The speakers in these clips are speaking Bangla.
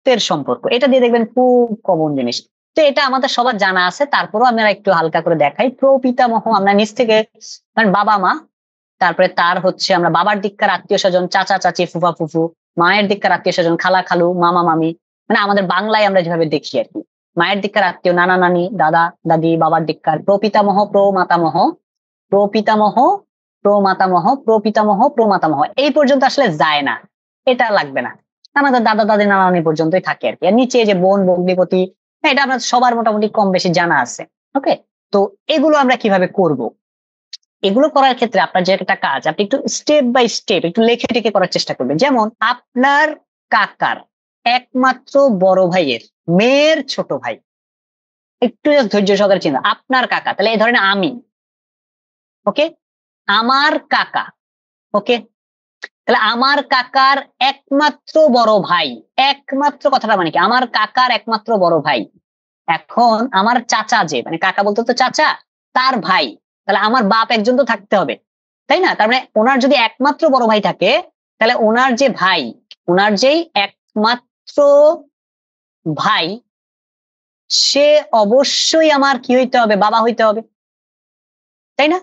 রক্তের সম্পর্ক এটা দিয়ে দেখবেন খুব কমন জিনিস তো এটা আমাদের সবার জানা আছে তারপরও আমরা একটু হালকা করে দেখাই প্রপিতামহ আমরা নিচ থেকে মানে বাবা মা তারপরে তার হচ্ছে আমরা বাবার দিককার আত্মীয় স্বজন চাচা চাচি ফুফা ফুফু মায়ের দিককার আত্মীয় স্বজন খালা খালু মামা মামি মানে আমাদের বাংলায় আমরা যেভাবে দেখি আর কি মায়ের দিককার আত্মীয় নানা নানি দাদা দাদি বাবার দিককার প্রপিতামহ প্রো মাতামহ প্রপিতামহ প্রো মাতামহ প্রপিতামহ প্রো মাতামহ এই পর্যন্ত আসলে যায় না এটা লাগবে না আমাদের দাদা দাদি নানানি পর্যন্তই থাকে আর কি আর নিচে যে বোন বগ্নিপতি হ্যাঁ, এটা আপনার সবার মোটামুটি কম বেশি জানা আছে ওকে তো এগুলো আমরা কিভাবে করব এগুলো করার ক্ষেত্রে আপনার যে একটা কাজ আপনি একটু স্টেপ বাই স্টেপ একটু লেখে টেখে করার চেষ্টা করবেন যেমন আপনার কাকার একমাত্র বড় ভাইয়ের মেয়ের ছোট ভাই একটু ধৈর্য সহকারে চিন্তা আপনার কাকা তাহলে এই ধরেন আমি ওকে আমার কাকা ওকে তাহলে আমার কাকার একমাত্র বড় ভাই একমাত্র কথাটা মানে কি আমার কাকার একমাত্র বড় ভাই এখন আমার চাচা যে মানে কাকা বলতো তো চাচা তার ভাই তাহলে আমার বাপ একজন তো থাকতে হবে তাই না তার মানে ওনার যদি একমাত্র বড় ভাই থাকে তাহলে ওনার যে ভাই ওনার যেই একমাত্র ভাই সে অবশ্যই আমার কি হইতে হবে বাবা হইতে হবে তাই না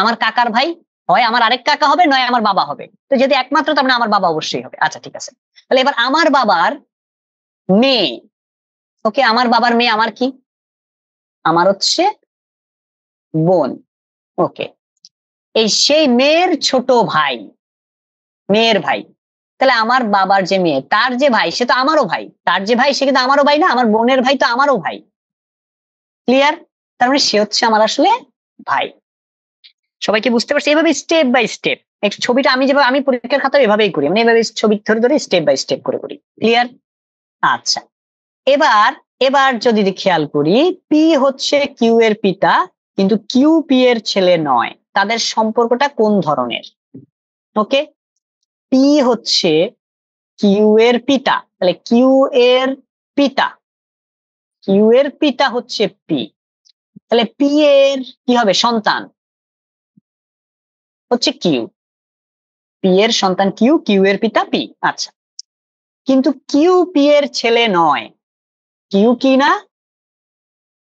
আমার কাকার ভাই হয় আমার আরেক কাকা হবে নয় আমার বাবা হবে তো যদি একমাত্র তার মানে আমার বাবা অবশ্যই হবে আচ্ছা ঠিক আছে তাহলে এবার আমার বাবার মেয়ে ওকে আমার বাবার মেয়ে আমার কি আমার হচ্ছে বোন ওকে এই সেই মেয়ের ছোট ভাই মেয়ের ভাই তাহলে আমার বাবার যে মেয়ে তার যে ভাই সে তো আমারও ভাই তার যে ভাই সে কিন্তু আমারও ভাই না আমার বোনের ভাই তো আমারও ভাই ক্লিয়ার তার মানে সে হচ্ছে আমার আসলে ভাই সবাইকে বুঝতে পারছি এভাবে স্টেপ বাই স্টেপ ছবিটা আমি যেভাবে আমি পরীক্ষার খাতা এভাবেই করি মানে এভাবে ছবি ধরে ধরে স্টেপ বাই স্টেপ করে করি ক্লিয়ার আচ্ছা এবার এবার যদি খেয়াল করি পি হচ্ছে কিউ এর পিতা কিন্তু কিউ পি এর ছেলে নয় তাদের সম্পর্কটা কোন ধরনের ওকে পি হচ্ছে কিউ এর পিতা তাহলে কিউ এর পিতা কিউ এর পিতা হচ্ছে পি তাহলে পি এর কি হবে সন্তান হচ্ছে কিউ পি এর সন্তান কিউ কিউ এর পিতা পি আচ্ছা কিন্তু কিউ পি এর ছেলে নয় কিউ কি না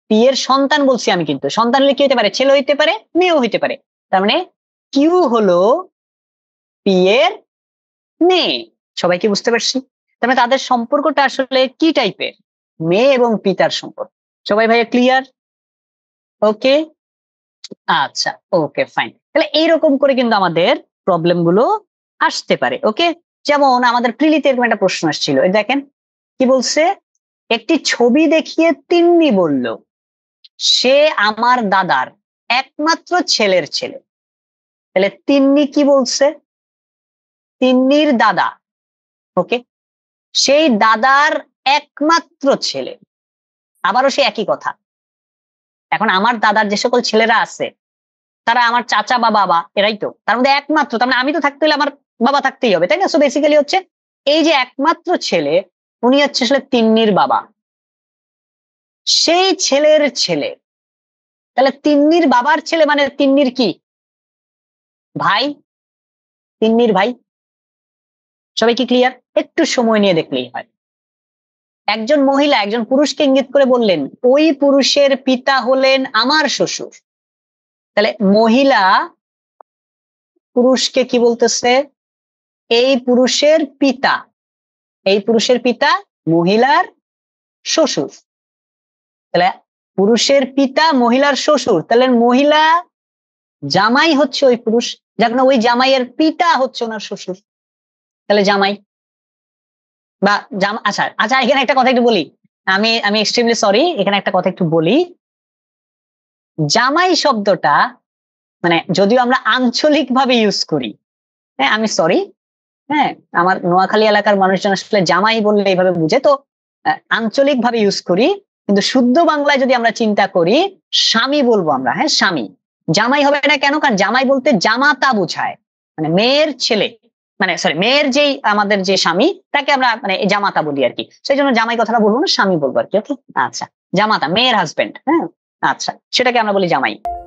পি এর সন্তান বলছি আমি কিন্তু সন্তান হলে কি হতে পারে ছেলে হইতে পারে মেয়েও হইতে পারে তার মানে কিউ হলো পি এর মেয়ে সবাই কি বুঝতে পারছি তার মানে তাদের সম্পর্কটা আসলে কি টাইপের মেয়ে এবং পিতার সম্পর্ক সবাই ভাইয়া ক্লিয়ার ওকে আচ্ছা ওকে ফাইন তাহলে এইরকম করে কিন্তু আমাদের প্রবলেম গুলো আসতে পারে ওকে যেমন আমাদের প্রিলিতে এরকম একটা প্রশ্ন আসছিল দেখেন কি বলছে একটি ছবি দেখিয়ে তিন্নি বলল সে আমার দাদার একমাত্র ছেলের ছেলে তাহলে তিন্নি কি বলছে তিন্নির দাদা ওকে সেই দাদার একমাত্র ছেলে আবারও সে একই কথা এখন আমার দাদার যে সকল ছেলেরা আছে তারা আমার চাচা বা বাবা এরাই তো তার মধ্যে একমাত্র তার মানে আমি তো থাকতে হলে আমার বাবা থাকতেই হবে তাই না সো বেসিক্যালি হচ্ছে এই যে একমাত্র ছেলে উনি হচ্ছে আসলে তিন্নির বাবা সেই ছেলের ছেলে তাহলে তিন্নির বাবার ছেলে মানে তিন্নির কি ভাই তিন্নির ভাই সবাই কি ক্লিয়ার একটু সময় নিয়ে দেখলেই হয় একজন মহিলা একজন পুরুষকে ইঙ্গিত করে বললেন ওই পুরুষের পিতা হলেন আমার শ্বশুর তাহলে মহিলা পুরুষকে কি বলতেছে এই পুরুষের পিতা এই পুরুষের পিতা মহিলার শ্বশুর তাহলে পুরুষের পিতা মহিলার শ্বশুর তাহলে মহিলা জামাই হচ্ছে ওই পুরুষ যার ওই জামাইয়ের পিতা হচ্ছে ওনার শ্বশুর তাহলে জামাই বা জাম আচ্ছা আচ্ছা এখানে একটা কথা একটু বলি আমি আমি এক্সট্রিমলি সরি এখানে একটা কথা একটু বলি জামাই শব্দটা মানে যদিও আমরা আঞ্চলিক ভাবে ইউজ করি হ্যাঁ আমি সরি হ্যাঁ আমার নোয়াখালী এলাকার মানুষজন আসলে জামাই বললে এইভাবে বুঝে তো আঞ্চলিক ভাবে ইউজ করি কিন্তু শুদ্ধ বাংলায় যদি আমরা চিন্তা করি স্বামী বলবো আমরা হ্যাঁ স্বামী জামাই হবে না কেন কারণ জামাই বলতে জামাতা বুঝায় মানে মেয়ের ছেলে মানে সরি মেয়ের যেই আমাদের যে স্বামী তাকে আমরা মানে জামাতা বলি আর কি সেই জন্য জামাই কথাটা বলবো না স্বামী বলবো আর কি ওকে আচ্ছা জামাতা মেয়ের হাজবেন্ড হ্যাঁ আচ্ছা সেটাকে আমরা বলি জামাই